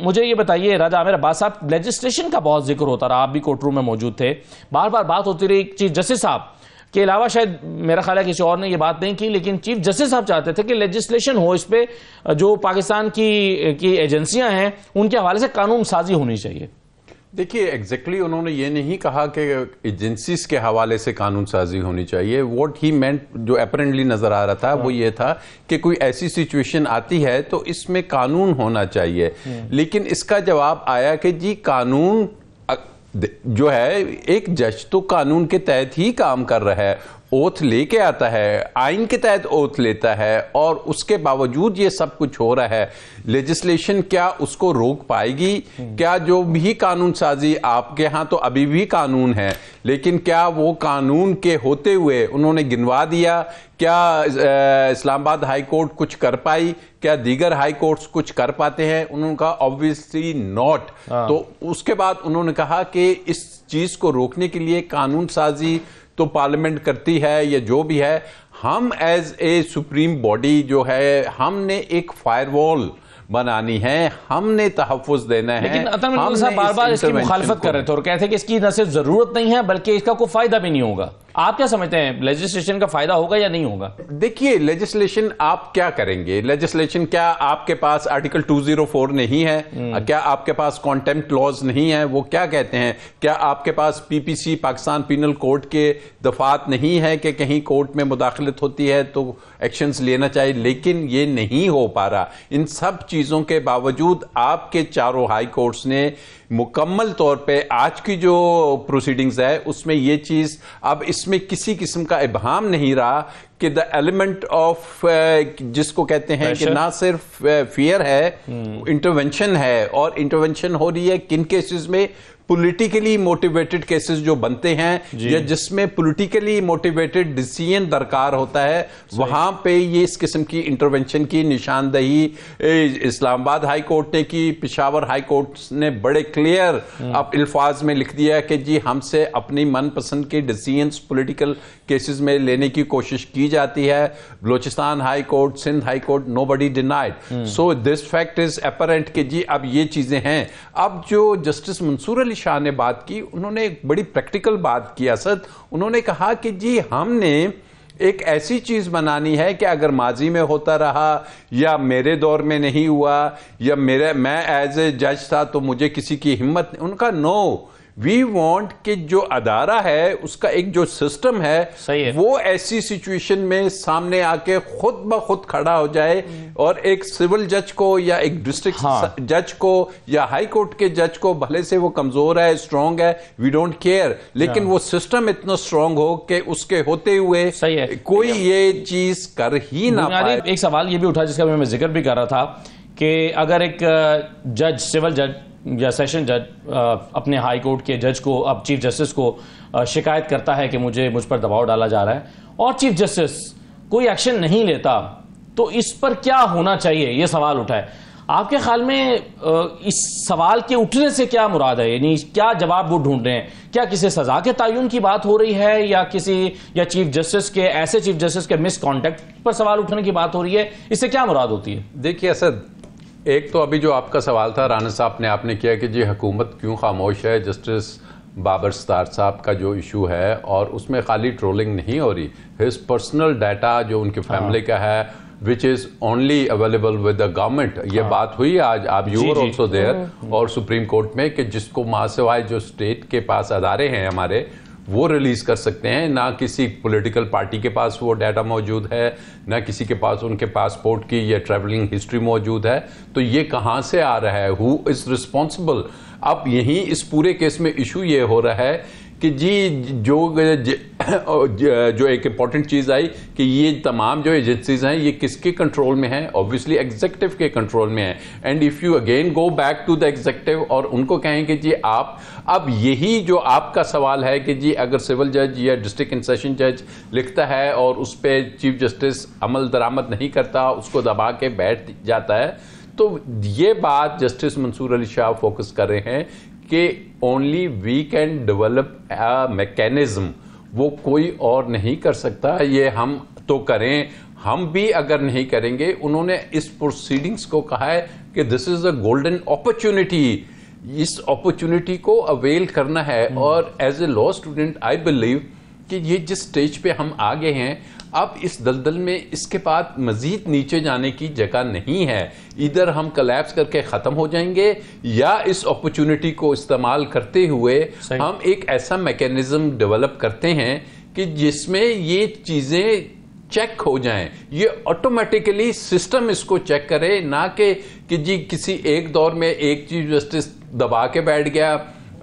मुझे ये बताइए राजा आमिर अब्बास साहब लेजिस्ट्रेशन का बहुत जिक्र होता रहा आप भी कोर्ट रूम में मौजूद थे बार बार बात होती रही चीफ जस्टिस साहब के अलावा शायद मेरा ख्याल है किसी और ने ये बात नहीं की लेकिन चीफ जस्टिस साहब चाहते थे कि लेजिस्लेशन हो इस पर जो पाकिस्तान की की एजेंसियां हैं उनके हवाले से कानून साजी होनी चाहिए देखिए एग्जैक्टली exactly उन्होंने ये नहीं कहा कि एजेंसीज के हवाले से कानून साजी होनी चाहिए वॉट ही मेंट जो अपरेंटली नज़र आ रहा था वो हाँ। ये था कि कोई ऐसी सिचुएशन आती है तो इसमें कानून होना चाहिए हाँ। लेकिन इसका जवाब आया कि जी कानून जो है एक जज तो कानून के तहत ही काम कर रहा है ओथ लेके आता है आइन के तहत ओथ लेता है और उसके बावजूद ये सब कुछ हो रहा है लेजिस्लेशन क्या उसको रोक पाएगी क्या जो भी कानून साजी आपके यहाँ तो अभी भी कानून है लेकिन क्या वो कानून के होते हुए उन्होंने गिनवा दिया क्या इस्लामाबाद हाई कोर्ट कुछ कर पाई क्या दीगर हाई कोर्ट्स कुछ कर पाते हैं उनका ऑब्वियसली नॉट तो उसके बाद उन्होंने कहा कि इस चीज को रोकने के लिए कानून साजी तो पार्लियामेंट करती है या जो भी है हम एज ए सुप्रीम बॉडी जो है हमने एक फायरवॉल बनानी है हमने तहफ़ देना है लेकिन अतन बार बार इसकी मुखालफत कर रहे थे और कहते हैं कि इसकी न सिर्फ ज़रूरत नहीं है बल्कि इसका कोई फ़ायदा भी नहीं होगा आप क्या समझते हैं लेजिस्लेशन का फायदा होगा या नहीं होगा देखिए लेजिस्लेशन आप क्या करेंगे लेजिस्लेशन क्या आपके पास आर्टिकल 204 नहीं है हम्म। क्या आपके पास कॉन्टेम्प्ट लॉज नहीं है वो क्या कहते हैं क्या आपके पास पीपीसी पाकिस्तान पीनल कोर्ट के दफात नहीं है कि कहीं कोर्ट में मुदाखलत होती है तो एक्शंस लेना चाहिए लेकिन ये नहीं हो पा रहा इन सब चीज़ों के बावजूद आपके चारों हाई कोर्ट्स ने मुकम्मल तौर पे आज की जो प्रोसीडिंग्स है उसमें ये चीज़ अब इसमें किसी किस्म का इबहम नहीं रहा कि द एलिमेंट ऑफ जिसको कहते हैं कि ना सिर्फ फियर uh, है इंटरवेंशन hmm. है और इंटरवेंशन हो रही है किन केसेस में पॉलिटिकली मोटिवेटेड केसेस जो बनते हैं या जिसमें पॉलिटिकली मोटिवेटेड डिसीजन दरकार होता है वहां पे ये इस किस्म की इंटरवेंशन की निशानदही इस्लामाबाद हाई कोर्ट ने की पिशावर हाई कोर्ट ने बड़े क्लियर अब अल्फाज में लिख दिया कि जी हमसे अपनी मनपसंद के डिसीजन पॉलिटिकल केसेस में लेने की कोशिश की जाती है Balochistan high court Sindh high court nobody denied so this fact is apparent कि जी अब ये चीज़ें हैं अब जो जस्टिस मंसूर अली शाह ने बात की उन्होंने एक बड़ी प्रैक्टिकल बात की असद उन्होंने कहा कि जी हमने एक ऐसी चीज़ बनानी है कि अगर माजी में होता रहा या मेरे दौर में नहीं हुआ या मेरे मैं एज ए जज था तो मुझे किसी की हिम्मत उनका नो no, वी वांट कि जो अदारा है उसका एक जो सिस्टम है, है। वो ऐसी सिचुएशन में सामने आके खुद ब खुद खड़ा हो जाए और एक सिविल जज को या एक डिस्ट्रिक्ट हाँ। जज को या हाई कोर्ट के जज को भले से वो कमजोर है स्ट्रांग है वी डोंट केयर लेकिन वो सिस्टम इतना स्ट्रांग हो कि उसके होते हुए कोई ये चीज कर ही ना पाए एक सवाल ये भी उठा जिसका मैं जिक्र भी कर रहा था कि अगर एक जज सिविल जज या सेशन जज uh, अपने हाई कोर्ट के जज को अब चीफ जस्टिस को uh, शिकायत करता है कि मुझे मुझ पर दबाव डाला जा रहा है और चीफ जस्टिस कोई एक्शन नहीं लेता तो इस पर क्या होना चाहिए यह सवाल उठा है आपके ख्याल में uh, इस सवाल के उठने से क्या मुराद है यानी क्या जवाब वो ढूंढ रहे हैं क्या किसी सजा के तयन की बात हो रही है या किसी या चीफ जस्टिस के ऐसे चीफ जस्टिस के मिस कॉन्टेक्ट पर सवाल उठने की बात हो रही है इससे क्या मुराद होती है देखिए असद एक तो अभी जो आपका सवाल था राना साहब ने आपने किया कि जी हुकूमत क्यों खामोश है जस्टिस बाबर सतार साहब का जो इशू है और उसमें खाली ट्रोलिंग नहीं हो रही हिज पर्सनल डाटा जो उनके फैमिली हाँ। का है which is only available with the government ये हाँ। बात हुई आज आप यू आर ऑल्सो देयर और सुप्रीम कोर्ट में कि जिसको माँ सिवाय जो स्टेट के पास अदारे हैं हमारे वो रिलीज़ कर सकते हैं ना किसी पॉलिटिकल पार्टी के पास वो डाटा मौजूद है ना किसी के पास उनके पासपोर्ट की या ट्रैवलिंग हिस्ट्री मौजूद है तो ये कहाँ से आ रहा है हु इज़ रिस्पॉन्सिबल अब यहीं इस पूरे केस में इशू ये हो रहा है कि जी जो जो एक इम्पॉर्टेंट चीज़ आई कि ये तमाम जो एजेंसीज हैं ये किसके कंट्रोल में हैं ऑब्वियसली एग्जेक्टिव के कंट्रोल में है and if you again go back to the executive और उनको कहें कि जी आप अब यही जो आपका सवाल है कि जी अगर सिविल जज या डिस्ट्रिक्ट इंसेशन सेशन जज लिखता है और उस पर चीफ जस्टिस अमल दरामद नहीं करता उसको दबा के बैठ जाता है तो ये बात जस्टिस मंसूर अली शाह फोकस कर रहे हैं कि only we can develop a mechanism वो कोई और नहीं कर सकता ये हम तो करें हम भी अगर नहीं करेंगे उन्होंने इस प्रोसीडिंग्स को कहा है कि this is a golden opportunity इस अपॉर्चुनिटी को अवेल करना है हम्म। और as a law student I believe कि ये जिस स्टेज पे हम आ गए हैं अब इस दलदल में इसके बाद मज़ीद नीचे जाने की जगह नहीं है इधर हम कलेप्स करके ख़त्म हो जाएंगे या इस अपॉर्चुनिटी को इस्तेमाल करते हुए हम एक ऐसा मैकेनिज्म डेवलप करते हैं कि जिसमें ये चीज़ें चेक हो जाएं ये ऑटोमेटिकली सिस्टम इसको चेक करे ना कि कि जी किसी एक दौर में एक चीज जस्टिस दबा के बैठ गया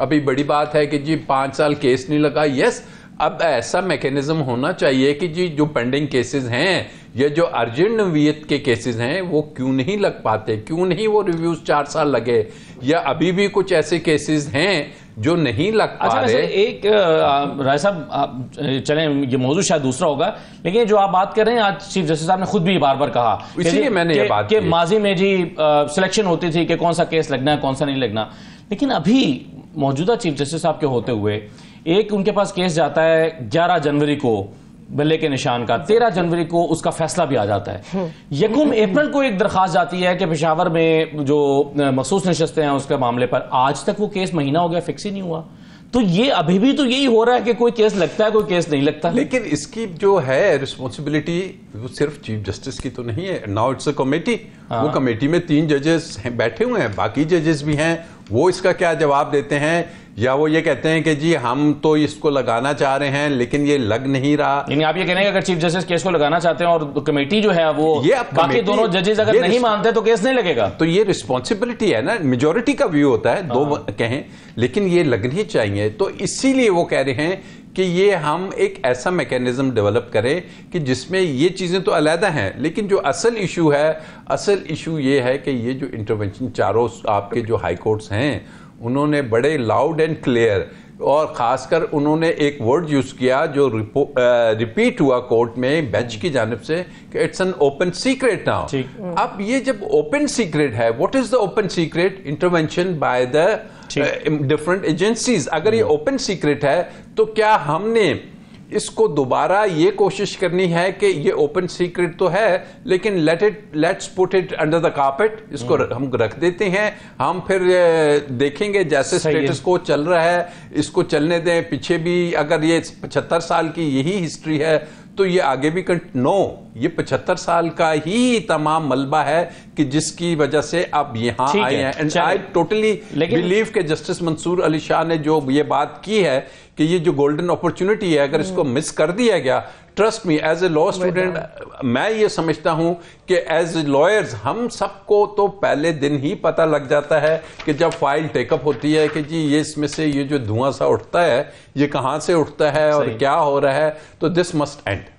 अभी बड़ी बात है कि जी पाँच साल केस नहीं लगा यस yes, अब ऐसा मैकेनिज्म होना चाहिए कि जी जो पेंडिंग केसेस हैं या जो अर्जेंट नवीयत के केसेस हैं वो क्यों नहीं लग पाते क्यों नहीं वो रिव्यूज चार साल लगे या अभी भी कुछ ऐसे केसेस हैं जो नहीं लग पा अच्छा, रहे एक राय साहब चले ये मौजूद शायद दूसरा होगा लेकिन जो आप बात कर रहे हैं आज चीफ जस्टिस साहब ने खुद भी बार बार कहा इसीलिए मैंने ये बात की माजी में जी सिलेक्शन होती थी कि कौन सा केस लगना है कौन सा नहीं लगना लेकिन अभी मौजूदा चीफ जस्टिस साहब के होते हुए एक उनके पास केस जाता है ग्यारह जनवरी को बल्ले के निशान का तेरह जनवरी को उसका फैसला भी आ जाता है हम्म। यकुम अप्रैल को एक दरखास्त जाती है कि पेशावर में जो मखसूस नशस्तें हैं उसके मामले पर आज तक वो केस महीना हो गया फिक्स ही नहीं हुआ तो ये अभी भी तो यही हो रहा है कि कोई केस लगता है कोई केस नहीं लगता लेकिन इसकी जो है रिस्पॉन्सिबिलिटी वो सिर्फ चीफ जस्टिस की तो नहीं है नाउ इट्स अ कमेटी वो कमेटी हाँ। में तीन जजेस बैठे हुए हैं बाकी जजेस भी हैं वो इसका क्या जवाब देते हैं या वो ये कहते हैं कि जी हम तो इसको लगाना चाह रहे हैं लेकिन ये लग नहीं रहा यानी आप ये कहने अगर चीफ जस्टिस केस को लगाना चाहते हैं और कमेटी जो है वो ये बाकी दोनों जजेस अगर नहीं मानते तो केस नहीं लगेगा तो ये रिस्पॉन्सिबिलिटी है ना मेजोरिटी का व्यू होता है दो हाँ। कहें लेकिन ये लगनी चाहिए तो इसीलिए वो कह रहे हैं कि ये हम एक ऐसा मैकेनिज़्म डेवलप करें कि जिसमें ये चीज़ें तो अलहदा हैं लेकिन जो असल इशू है असल इशू ये है कि ये जो इंटरवेंशन चारों आपके जो हाई कोर्ट्स हैं उन्होंने बड़े लाउड एंड क्लियर और ख़ासकर उन्होंने एक वर्ड यूज़ किया जो रिपीट हुआ कोर्ट में बेंच की जानब से कि it's an open secret now अब ये जब ओपन सीक्रेट है what is the open secret intervention by the different agencies अगर ये ओपन हम्म। सीक्रेट है तो क्या हमने इसको दोबारा ये कोशिश करनी है कि ये ओपन सीक्रेट तो है लेकिन let it let's put it under the carpet इसको हम्म। हम रख देते हैं हम फिर देखेंगे जैसे स्टेटस को चल रहा है इसको चलने दें पीछे भी अगर ये पचहत्तर साल की यही हिस्ट्री है तो ये आगे भी कंट नो ये पचहत्तर साल का ही तमाम मलबा है कि जिसकी वजह से आप यहां आए हैं एंड आई टोटली बिलीव के जस्टिस मंसूर अली शाह ने जो ये बात की है कि ये जो गोल्डन अपॉर्चुनिटी है अगर इसको मिस hmm. कर दिया गया trust me as a law student मैं ये समझता हूं कि एज ए लॉयर्स हम सबको तो पहले दिन ही पता लग जाता है कि जब फाइल टेकअप होती है कि जी ये इसमें से ये जो धुआं सा उठता है ये कहाँ से उठता है और क्या हो रहा है तो दिस मस्ट एंड